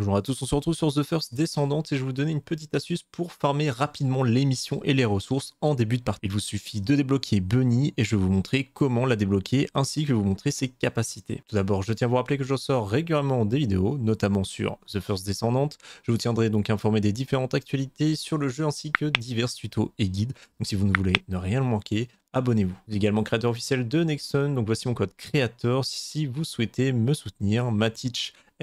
Bonjour à tous, on se retrouve sur The First Descendant et je vais vous donner une petite astuce pour farmer rapidement les missions et les ressources en début de partie. Il vous suffit de débloquer Bunny et je vais vous montrer comment la débloquer ainsi que vous montrer ses capacités. Tout d'abord, je tiens à vous rappeler que je sors régulièrement des vidéos, notamment sur The First Descendant. Je vous tiendrai donc informé des différentes actualités sur le jeu ainsi que divers tutos et guides. Donc si vous ne voulez ne rien manquer, abonnez-vous. Je suis également créateur officiel de Nexon, donc voici mon code créateur si vous souhaitez me soutenir. Ma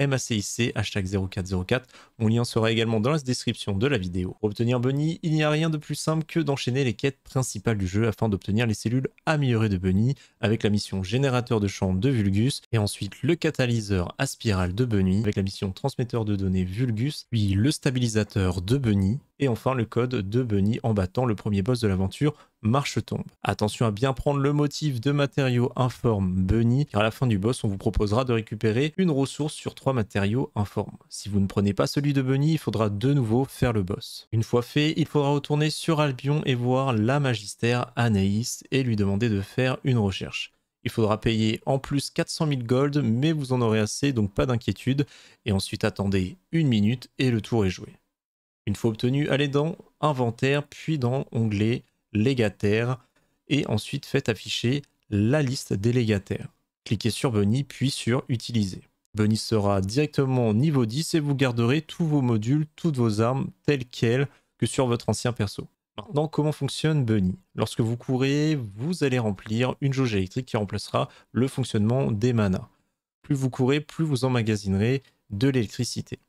MACIC, hashtag 0404. Mon lien sera également dans la description de la vidéo. Pour obtenir Bunny, il n'y a rien de plus simple que d'enchaîner les quêtes principales du jeu afin d'obtenir les cellules améliorées de Bunny avec la mission générateur de champ de Vulgus et ensuite le catalyseur à spirale de Bunny avec la mission transmetteur de données Vulgus, puis le stabilisateur de Bunny et enfin le code de Bunny en battant le premier boss de l'aventure, Marche-Tombe. Attention à bien prendre le motif de matériaux informe Bunny, car à la fin du boss, on vous proposera de récupérer une ressource sur trois matériaux forme. Si vous ne prenez pas celui de Bunny, il faudra de nouveau faire le boss. Une fois fait, il faudra retourner sur Albion et voir la magistère Anaïs et lui demander de faire une recherche. Il faudra payer en plus 400 000 gold, mais vous en aurez assez, donc pas d'inquiétude. Et ensuite attendez une minute et le tour est joué. Une fois obtenu, allez dans Inventaire, puis dans Onglet Légataire, et ensuite faites afficher la liste des légataires. Cliquez sur Bunny, puis sur Utiliser. Bunny sera directement niveau 10 et vous garderez tous vos modules, toutes vos armes telles quelles que sur votre ancien perso. Maintenant, comment fonctionne Bunny Lorsque vous courez, vous allez remplir une jauge électrique qui remplacera le fonctionnement des manas. Plus vous courez, plus vous emmagasinerez de l'électricité.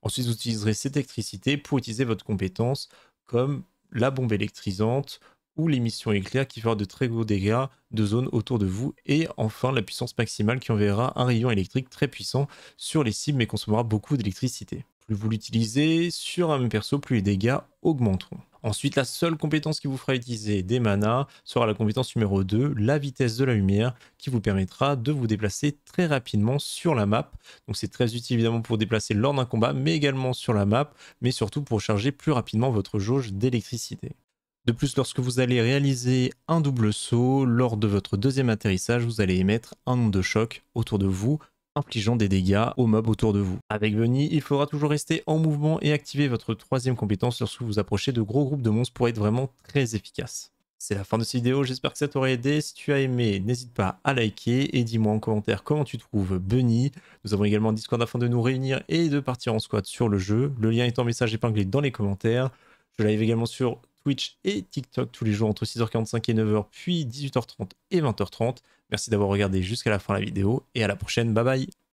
Ensuite, vous utiliserez cette électricité pour utiliser votre compétence comme la bombe électrisante, l'émission éclair qui fera de très gros dégâts de zone autour de vous et enfin la puissance maximale qui enverra un rayon électrique très puissant sur les cibles mais consommera beaucoup d'électricité. Plus vous l'utilisez sur un même perso, plus les dégâts augmenteront. Ensuite, la seule compétence qui vous fera utiliser des manas sera la compétence numéro 2, la vitesse de la lumière, qui vous permettra de vous déplacer très rapidement sur la map. Donc c'est très utile évidemment pour déplacer lors d'un combat, mais également sur la map, mais surtout pour charger plus rapidement votre jauge d'électricité. De plus, lorsque vous allez réaliser un double saut, lors de votre deuxième atterrissage, vous allez émettre un nombre de choc autour de vous, infligeant des dégâts aux mobs autour de vous. Avec Bunny, il faudra toujours rester en mouvement et activer votre troisième compétence lorsque vous approchez de gros groupes de monstres pour être vraiment très efficace. C'est la fin de cette vidéo, j'espère que ça t'aurait aidé. Si tu as aimé, n'hésite pas à liker et dis-moi en commentaire comment tu trouves Bunny. Nous avons également un Discord afin de nous réunir et de partir en squad sur le jeu. Le lien est en message épinglé dans les commentaires. Je live également sur Twitch et TikTok tous les jours entre 6h45 et 9h, puis 18h30 et 20h30. Merci d'avoir regardé jusqu'à la fin la vidéo et à la prochaine. Bye bye